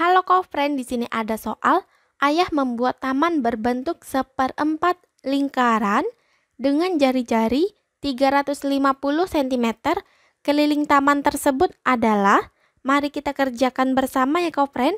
Halo friend, di sini ada soal. Ayah membuat taman berbentuk seperempat lingkaran dengan jari-jari 350 cm. Keliling taman tersebut adalah, mari kita kerjakan bersama ya kau friend.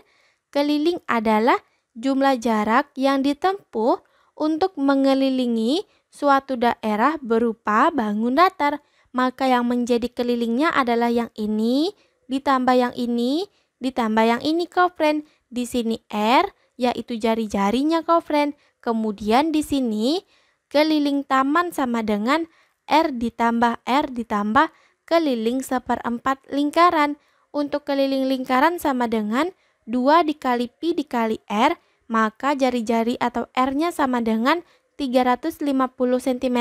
Keliling adalah jumlah jarak yang ditempuh untuk mengelilingi suatu daerah berupa bangun datar. Maka yang menjadi kelilingnya adalah yang ini, ditambah yang ini, Ditambah yang ini kau friend Di sini R, yaitu jari-jarinya kau friend Kemudian di sini keliling taman sama dengan R ditambah R ditambah keliling seperempat lingkaran. Untuk keliling lingkaran sama dengan 2 dikali Pi dikali R, maka jari-jari atau R-nya sama dengan 350 cm.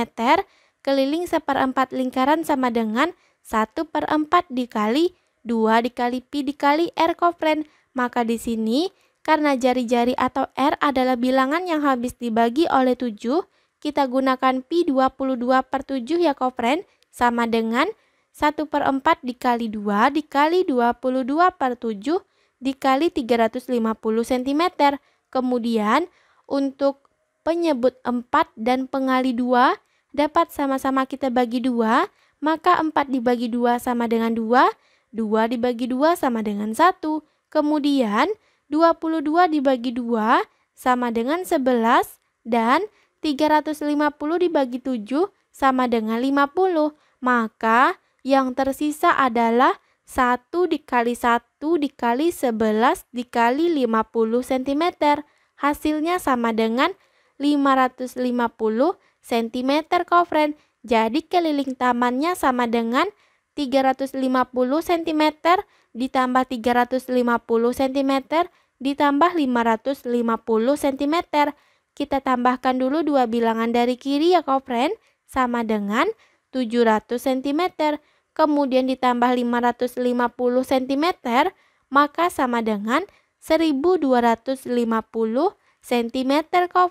Keliling seperempat lingkaran sama dengan 1 per 4 dikali 2 dikali pi dikali R kofren. Maka di sini karena jari-jari atau R adalah bilangan yang habis dibagi oleh 7, kita gunakan Pi 22 per 7 ya kofren, sama dengan 1 per 4 dikali 2 dikali 22 per 7 dikali 350 cm. Kemudian untuk penyebut 4 dan pengali 2 dapat sama-sama kita bagi 2, maka 4 dibagi 2 sama dengan 2, 2 dibagi 2 sama dengan 1. Kemudian 22 dibagi 2 sama dengan 11 dan 350 dibagi 7 sama dengan 50. Maka yang tersisa adalah 1 dikali 1 dikali 11 dikali 50 cm. Hasilnya sama dengan 550 cm, kofren. Jadi keliling tamannya sama dengan 550 350 cm ditambah 350 cm ditambah 550 cm. Kita tambahkan dulu dua bilangan dari kiri ya friend sama dengan 700 cm. Kemudian ditambah 550 cm maka sama dengan 1250 cm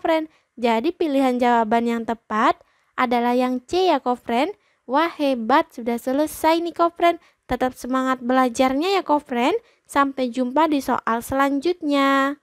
friend Jadi pilihan jawaban yang tepat adalah yang C ya friend Wah hebat, sudah selesai nih Kofren. Tetap semangat belajarnya ya Kofren. Sampai jumpa di soal selanjutnya.